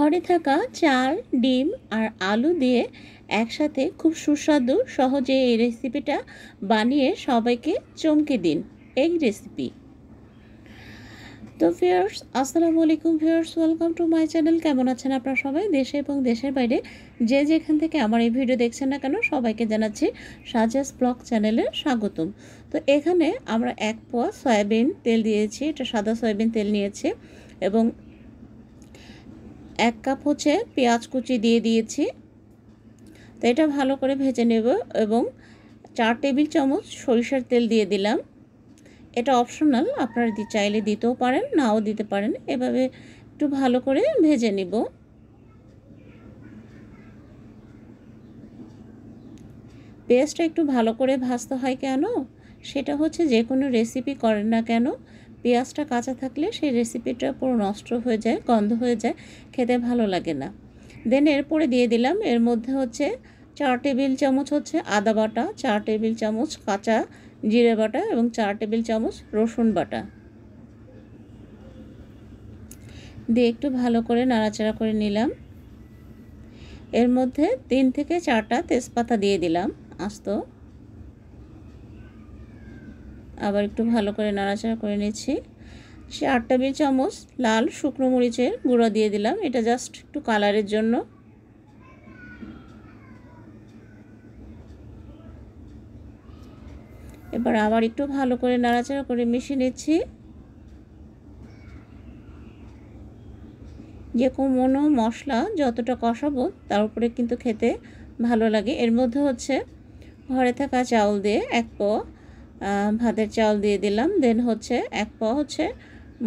ঘরে থাকা চাল ডিম আর আলু দিয়ে একসাথে খুব সুস্বাদু সহজে এই রেসিপিটা বানিয়ে সবাইকে চমকে দিন এই রেসিপি তো ভিউয়ার্স আসসালামু আলাইকুম viewers welcome to my channel কেমন আছেন আপনারা সবাই দেশে এবং দেশের বাইরে যে যেখান থেকে আমার এই ভিডিও দেখছেন না কেন সবাইকে জানাচ্ছি সাজেস ব্লগ চ্যানেলে স্বাগতম তো এখানে আমরা এক পোয়া সয়াবিন তেল দিয়েছি এটা সাদা সয়াবিন তেল নিয়েছি এবং এক কাপ হচ্ছে পেঁয়াজ কুচি দিয়ে দিয়েছি তো এটা ভালো করে ভেজে নেব এবং চার টেবিল চামচ সরিষার তেল দিয়ে দিলাম এটা অপশনাল আপনারা চাইলে দিতেও পারেন নাও দিতে পারেন এভাবে একটু ভালো করে ভেজে নেব পেস্টটা একটু ভালো করে ভাজতে হয় কেন সেটা হচ্ছে যে কোনো রেসিপি করেন না কেন পেঁয়াজটা কাঁচা থাকলে সেই রেসিপিটা পুরো নষ্ট হয়ে যায় গন্ধ হয়ে যায় খেতে ভালো লাগে না দেন এরপরে দিয়ে দিলাম এর মধ্যে হচ্ছে চার টেবিল চামচ হচ্ছে আদা বাটা চার টেবিল চামচ কাঁচা জিরে বাটা এবং চার টেবিল চামচ রসুন বাটা দিয়ে একটু ভালো করে নাড়াচাড়া করে নিলাম এর মধ্যে তিন থেকে চারটা তেজপাতা দিয়ে দিলাম আস্ত আবার একটু ভালো করে নাড়াচাড়া করে নিচ্ছি সে আট টেবিল চামচ লাল শুকনো মরিচের গুঁড়া দিয়ে দিলাম এটা জাস্ট একটু কালারের জন্য এবার আবার একটু ভালো করে নাড়াচাড়া করে মিশিয়ে নিচ্ছি যে কোনো মশলা যতটা কষাবো তার উপরে কিন্তু খেতে ভালো লাগে এর মধ্যে হচ্ছে ঘরে থাকা চাউল দিয়ে এক পো ভাতের চাল দিয়ে দিলাম দেন হচ্ছে এক পা হচ্ছে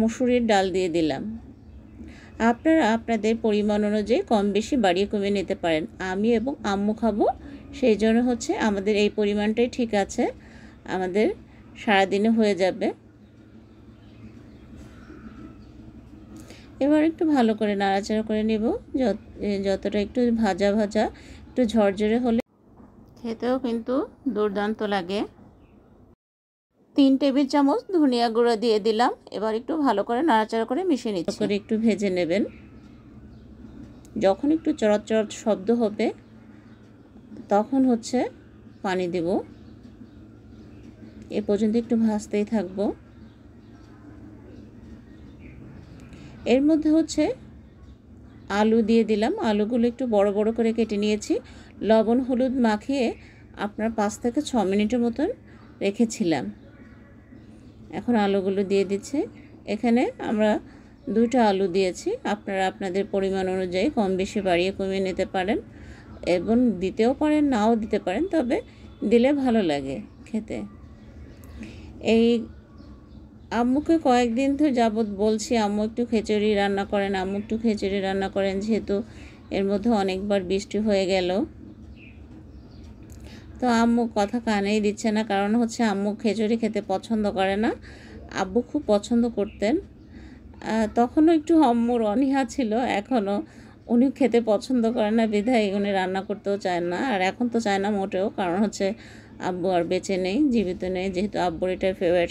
মুসুরির ডাল দিয়ে দিলাম আপনারা আপনাদের পরিমাণ অনুযায়ী কম বেশি বাড়িয়ে কমিয়ে নিতে পারেন আমি এবং আম্মু খাবো সেই জন্য হচ্ছে আমাদের এই পরিমাণটাই ঠিক আছে আমাদের সারাদিনে হয়ে যাবে এবার একটু ভালো করে নাড়াচাড়া করে নেব যতটা একটু ভাজা ভাজা একটু ঝরঝরে হলে খেতেও কিন্তু দুর্দান্ত লাগে তিন টেবিল চামচ ধনিয়া গুঁড়ো দিয়ে দিলাম এবার একটু ভালো করে নাড়াচাড়া করে মিশিয়ে নিচ্ছি করে একটু ভেজে নেবেন যখন একটু চড়াত চড়াত শব্দ হবে তখন হচ্ছে পানি দেব এ পর্যন্ত একটু ভাজতেই থাকবো এর মধ্যে হচ্ছে আলু দিয়ে দিলাম আলুগুলো একটু বড় বড় করে কেটে নিয়েছি লবণ হলুদ মাখিয়ে আপনার পাঁচ থেকে ছ মিনিটের মতন রেখেছিলাম এখন আলুগুলো দিয়ে দিচ্ছি এখানে আমরা দুটো আলু দিয়েছি আপনারা আপনাদের পরিমাণ অনুযায়ী কম বেশি বাড়িয়ে কমিয়ে নিতে পারেন এবং দিতেও পারেন নাও দিতে পারেন তবে দিলে ভালো লাগে খেতে এই আম্মুকে কয়েকদিন তো যাবৎ বলছি আম্মু একটু খিচুড়ি রান্না করেন আম্মু একটু খিচুড়ি রান্না করেন যেহেতু এর মধ্যে অনেকবার বৃষ্টি হয়ে গেল তো আম্মু কথা কানেই দিচ্ছে না কারণ হচ্ছে আম্মু খেজুরি খেতে পছন্দ করে না আব্বু খুব পছন্দ করতেন তখনও একটু আম্মুর অনীহা ছিল এখনও উনি খেতে পছন্দ করে না বিধায় উনি রান্না করতেও চায় না আর এখন তো চায় না মোটেও কারণ হচ্ছে আব্বু আর বেঁচে নেই জীবিত নেই যেহেতু আব্বুর এটার ফেভারিট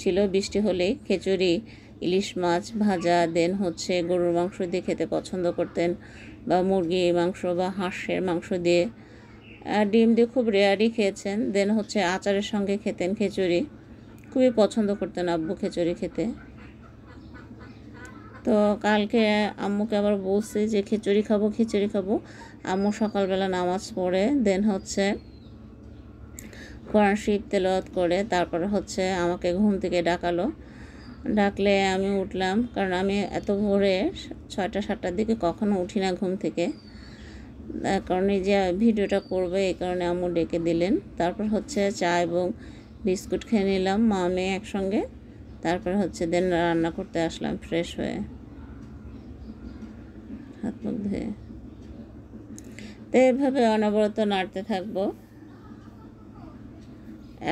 ছিল বৃষ্টি হলেই খিচুড়ি ইলিশ মাছ ভাজা দেন হচ্ছে গরুর মাংস দিয়ে খেতে পছন্দ করতেন বা মুরগির মাংস বা হাঁসের মাংস দিয়ে ডিম দিয়ে খুব রেয়ারই খেয়েছেন দেন হচ্ছে আচারের সঙ্গে খেতেন খিচুড়ি খুবই পছন্দ করতেন আব্বু খিচুড়ি খেতে তো কালকে আম্মুকে আবার বলছি যে খিচুড়ি খাবো খিচুড়ি খাবো আম্মু সকালবেলা নামাজ পড়ে দেন হচ্ছে কোরআন শরীফ তেলাওয়াত করে তারপর হচ্ছে আমাকে ঘুম থেকে ডাকালো ডাকলে আমি উঠলাম কারণ আমি এত ভোরে ছয়টা সাতটার দিকে কখনো উঠি না ঘুম থেকে কারণে যে ভিডিওটা করবে এই কারণে আম্মু ডেকে দিলেন তারপর হচ্ছে চা এবং বিস্কুট খেয়ে নিলাম মা মেয়ে একসঙ্গে তারপর হচ্ছে দেন রান্না করতে আসলাম ফ্রেশ হয়ে হাত মুখ ধুয়ে তো এভাবে অনবরত নাড়তে থাকবো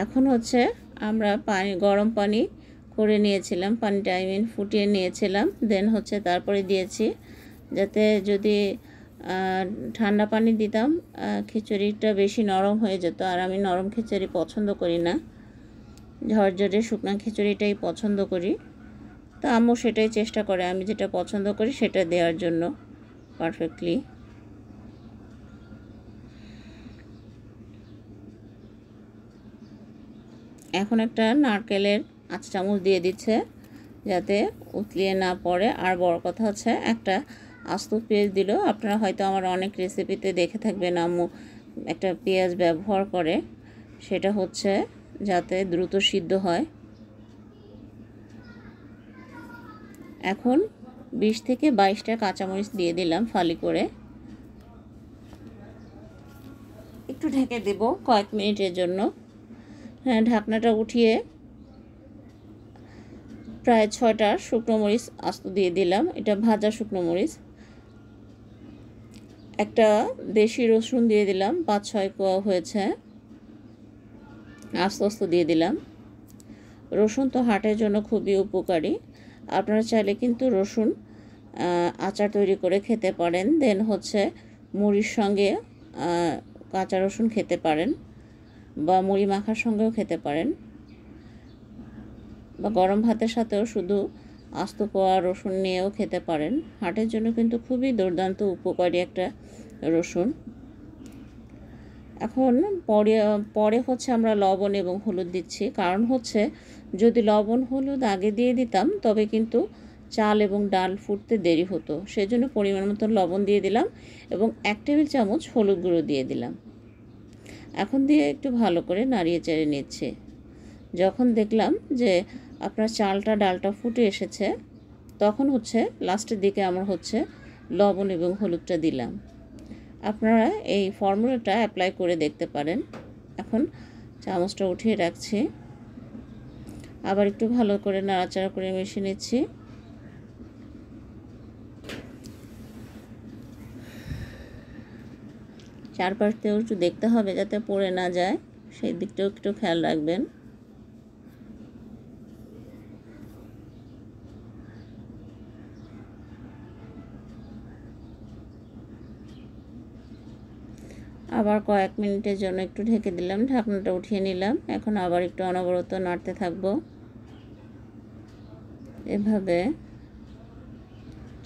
এখন হচ্ছে আমরা পানি গরম পানি করে নিয়েছিলাম পানিটা আই মিন ফুটিয়ে নিয়েছিলাম দেন হচ্ছে তারপরে দিয়েছি যাতে যদি ঠান্ডা পানি দিতাম খিচুড়িটা বেশি নরম হয়ে যেত আর আমি নরম খিচুড়ি পছন্দ করি না ঝরঝরে শুকনো খিচুড়িটাই পছন্দ করি তো আম্মু সেটাই চেষ্টা করে আমি যেটা পছন্দ করি সেটা দেওয়ার জন্য পারফেক্টলি এখন একটা নারকেলের আঁচ চামচ দিয়ে দিচ্ছে যাতে উতলিয়ে না পড়ে আর বড় কথা হচ্ছে একটা আস্ত পেঁয়াজ দিল আপনারা হয়তো আমার অনেক রেসিপিতে দেখে থাকবেন আম্মু একটা পেঁয়াজ ব্যবহার করে সেটা হচ্ছে যাতে দ্রুত সিদ্ধ হয় এখন বিশ থেকে বাইশটা কাঁচামরিচ দিয়ে দিলাম ফালি করে একটু ঢেকে দেব কয়েক মিনিটের জন্য হ্যাঁ ঢাকনাটা উঠিয়ে প্রায় ছয়টা শুকনো মরিচ আস্ত দিয়ে দিলাম এটা ভাজা শুকনো মরিচ একটা দেশি রসুন দিয়ে দিলাম পাঁচ ছয় কোয়া হয়েছে আস্তে আস্তে দিয়ে দিলাম রসুন তো হাটের জন্য খুবই উপকারী আপনারা চাইলে কিন্তু রসুন আচার তৈরি করে খেতে পারেন দেন হচ্ছে মুড়ির সঙ্গে কাঁচা রসুন খেতে পারেন বা মুড়ি মাখার সঙ্গেও খেতে পারেন বা গরম ভাতের সাথেও শুধু আস্ত পোয়া রসুন নিয়েও খেতে পারেন হাটের জন্য কিন্তু খুবই দুর্দান্ত উপকারী একটা রসুন এখন পরে পরে হচ্ছে আমরা লবণ এবং হলুদ দিচ্ছি কারণ হচ্ছে যদি লবণ হলুদ আগে দিয়ে দিতাম তবে কিন্তু চাল এবং ডাল ফুটতে দেরি হতো সেজন্য পরিমাণ মতো লবণ দিয়ে দিলাম এবং এক টেবিল চামচ হলুদ গুঁড়ো দিয়ে দিলাম এখন দিয়ে একটু ভালো করে নাড়িয়ে চেড়ে নিচ্ছে যখন দেখলাম যে আপনার চালটা ডালটা ফুটে এসেছে তখন হচ্ছে লাস্টের দিকে আমার হচ্ছে লবণ এবং হলুদটা দিলাম আপনারা এই ফর্মুলাটা অ্যাপ্লাই করে দেখতে পারেন এখন চামচটা উঠিয়ে রাখছি আবার একটু ভালো করে নাড়াচাড়া করে মিশিয়ে নিচ্ছি চারপাশটাও একটু দেখতে হবে যাতে পড়ে না যায় সেই দিকটাও একটু খেয়াল রাখবেন আবার কয়েক মিনিটের জন্য একটু ঢেকে দিলাম ঢাকনাটা উঠিয়ে নিলাম এখন আবার একটু অনবরত নাড়তে থাকবো এভাবে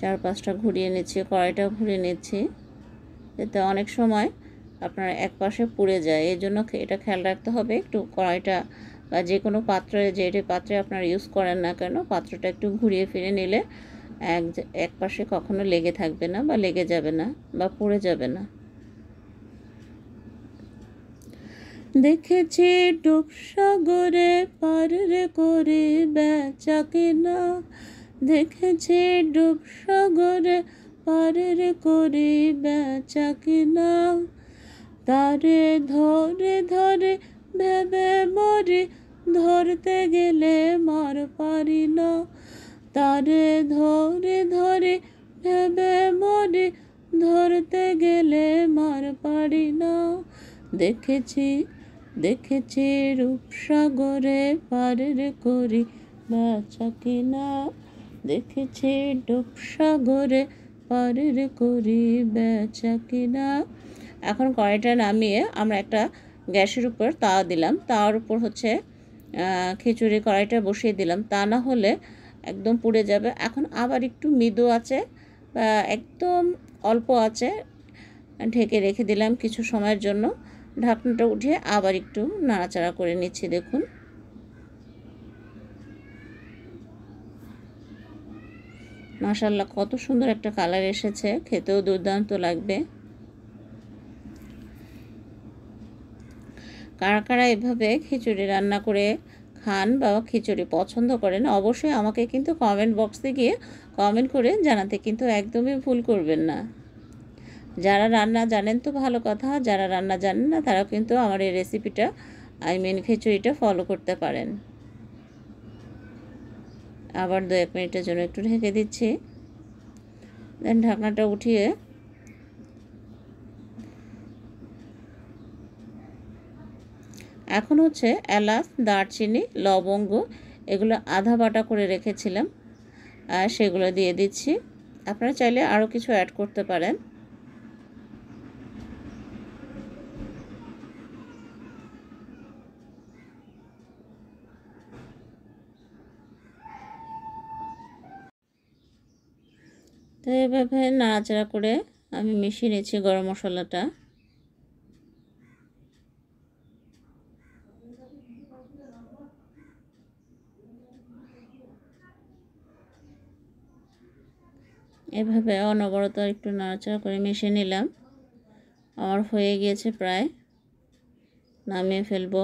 চার পাঁচটা ঘুরিয়ে নিচ্ছি কড়াইটাও ঘুরিয়ে নিচ্ছি এতে অনেক সময় আপনার এক পাশে পুড়ে যায় এই জন্য এটা খেয়াল রাখতে হবে একটু কড়াইটা বা যে কোনো পাত্রে যেটি পাত্রে আপনার ইউজ করেন না কেন পাত্রটা একটু ঘুরিয়ে ফিরে নিলে এক এক পাশে কখনো লেগে থাকবে না বা লেগে যাবে না বা পুড়ে যাবে না দেখেছি ডুব সাগরে পার করে বেচা কেনা দেখেছি ডুব সাগরে পার করে বেচা কেনা তারে ধরে ধরে ভেবে মরি ধরতে গেলে মার পারি না তারে ধরে ধরে ভেবে মরি ধরতে গেলে মার পারি না দেখেছি দেখেছি রূপসাগরে পারের করি বাঁচা কিনা দেখেছি ডুবসাগরে পারের করি বেচা কিনা এখন কড়াইটা নামিয়ে আমরা একটা গ্যাসের উপর তাওয়া দিলাম তার উপর হচ্ছে খিচুড়ি কড়াইটা বসিয়ে দিলাম তা না হলে একদম পুড়ে যাবে এখন আবার একটু মৃদু আছে একদম অল্প আছে ঢেকে রেখে দিলাম কিছু সময়ের জন্য ঢাকনাটা উঠে আবার একটু নাড়াচাড়া করে নিচ্ছি দেখুন মাশাল্লাহ কত সুন্দর একটা কালার এসেছে খেতেও দুর্দান্ত লাগবে কারা কারা এভাবে খিচুড়ি রান্না করে খান বা খিচুড়ি পছন্দ করেন অবশ্যই আমাকে কিন্তু কমেন্ট বক্সে গিয়ে কমেন্ট করে জানাতে কিন্তু একদমই ভুল করবেন না যারা রান্না জানেন তো ভালো কথা যারা রান্না জানেন না তারা কিন্তু আমার এই রেসিপিটা আই মিন খিচুড়িটা ফলো করতে পারেন আবার দু এক মিনিটের জন্য একটু ঢেকে দিচ্ছি দেন ঢাকনাটা উঠিয়ে এখন হচ্ছে এলাচ দারচিনি লবঙ্গ এগুলো আধা বাটা করে রেখেছিলাম আর সেগুলো দিয়ে দিচ্ছি আপনারা চাইলে আরও কিছু অ্যাড করতে পারেন এভাবে নাড়াচাড়া করে আমি মিশিয়ে নিয়েছি গরম মশলাটা এভাবে অনবরত একটু নাড়াচাড়া করে মিশিয়ে নিলাম আমার হয়ে গিয়েছে প্রায় নামিয়ে ফেলবো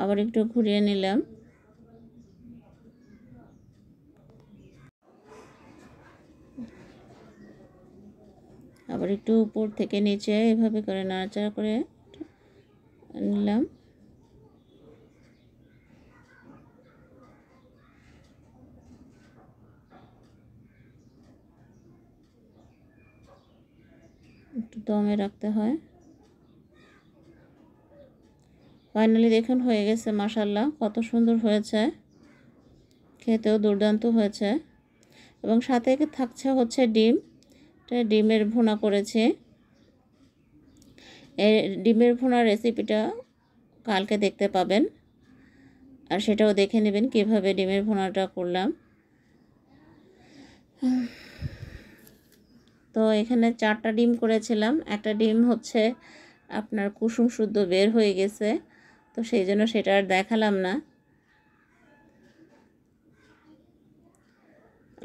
আবার একটু ঘুরিয়ে নিলাম আবার একটু উপর থেকে নিচে এভাবে করে নাড়াচাড়া করে নিলাম একটু দমে রাখতে হয় ফাইনালি দেখুন হয়ে গেছে মাসাল্লাহ কত সুন্দর হয়েছে খেতেও দুর্দান্ত হয়েছে এবং সাথে থাকছে হচ্ছে ডিম ডিমের ভুনা করেছে ডিমের ভুনা রেসিপিটা কালকে দেখতে পাবেন আর সেটাও দেখে নেবেন কিভাবে ডিমের ভুনাটা করলাম তো এখানে চারটা ডিম করেছিলাম একটা ডিম হচ্ছে আপনার কুসুম শুদ্ধ বের হয়ে গেছে তো সেই জন্য সেটা আর দেখালাম না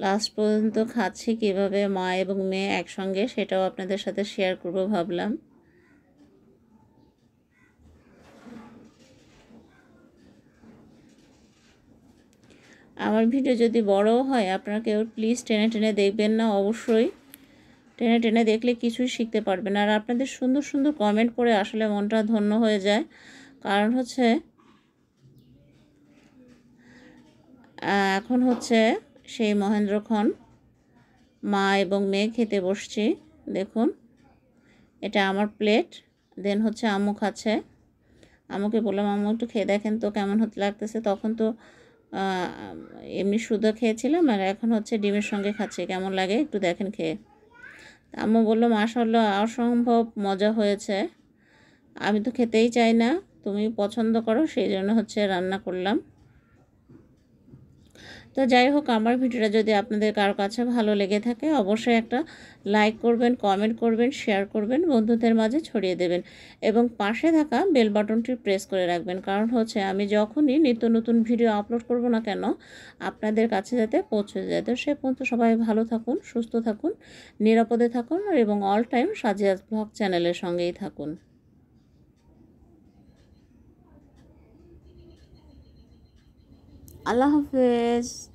লাস্ট পর্যন্ত খাচ্ছি কিভাবে মা এবং মেয়ে একসঙ্গে সেটাও আপনাদের সাথে শেয়ার করব ভাবলাম আমার ভিডিও যদি বড় হয় আপনারা কেউ প্লিজ টেনে টেনে দেখবেন না অবশ্যই টেনে টেনে দেখলে কিছুই শিখতে পারবেন আর আপনাদের সুন্দর সুন্দর কমেন্ট করে আসলে মনটা ধন্য হয়ে যায় কারণ হচ্ছে এখন হচ্ছে সেই মহেন্দ্রক্ষণ মা এবং মেয়ে খেতে বসছি দেখুন এটা আমার প্লেট দেন হচ্ছে আম্মু খাচ্ছে আম্মুকে বললাম আম্মু একটু খেয়ে দেখেন তো কেমন হতে লাগতেছে তখন তো এমনি শুধু খেয়েছিলাম আর এখন হচ্ছে ডিমের সঙ্গে খাচ্ছে কেমন লাগে একটু দেখেন খেয়ে আম্মু বললো মাশাল্লাহ অসম্ভব মজা হয়েছে আমি তো খেতেই চাই না তুমি পছন্দ করো সেই জন্য হচ্ছে রান্না করলাম তো যাই হোক আমার ভিডিওটা যদি আপনাদের কারো কাছে ভালো লেগে থাকে অবশ্যই একটা লাইক করবেন কমেন্ট করবেন শেয়ার করবেন বন্ধুদের মাঝে ছড়িয়ে দেবেন এবং পাশে থাকা বেল বাটনটি প্রেস করে রাখবেন কারণ হচ্ছে আমি যখনই নিত্য নতুন ভিডিও আপলোড করব না কেন আপনাদের কাছে যাতে পৌঁছে যায় তো সে পর্যন্ত সবাই ভালো থাকুন সুস্থ থাকুন নিরাপদে থাকুন এবং অল টাইম সাজিয়া ব্লগ চ্যানেলের সঙ্গেই থাকুন Allah Hafiz.